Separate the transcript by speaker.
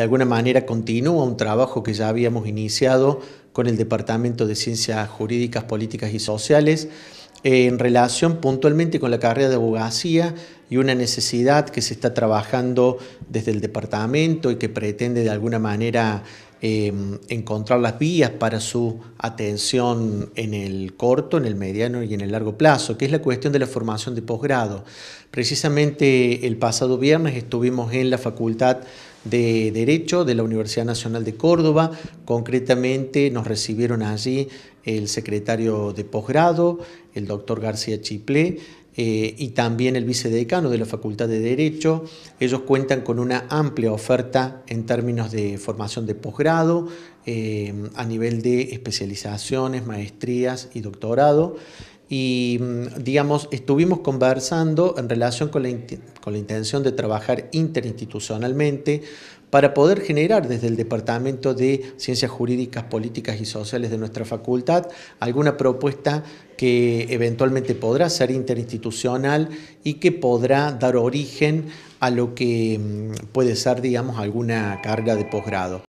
Speaker 1: de alguna manera continúa un trabajo que ya habíamos iniciado con el Departamento de Ciencias Jurídicas, Políticas y Sociales eh, en relación puntualmente con la carrera de abogacía y una necesidad que se está trabajando desde el departamento y que pretende de alguna manera eh, encontrar las vías para su atención en el corto, en el mediano y en el largo plazo, que es la cuestión de la formación de posgrado. Precisamente el pasado viernes estuvimos en la Facultad de Derecho de la Universidad Nacional de Córdoba. Concretamente nos recibieron allí el secretario de posgrado, el doctor García Chiplé, eh, y también el vicedecano de la Facultad de Derecho. Ellos cuentan con una amplia oferta en términos de formación de posgrado, eh, a nivel de especializaciones, maestrías y doctorado y mm, digamos, estuvimos conversando en relación con la, con la, intención de trabajar interinstitucionalmente para poder generar desde el Departamento de Ciencias Jurídicas, Políticas y Sociales de nuestra facultad alguna propuesta que eventualmente podrá ser interinstitucional y que podrá dar origen a lo que mm, puede ser, digamos, alguna carga de posgrado.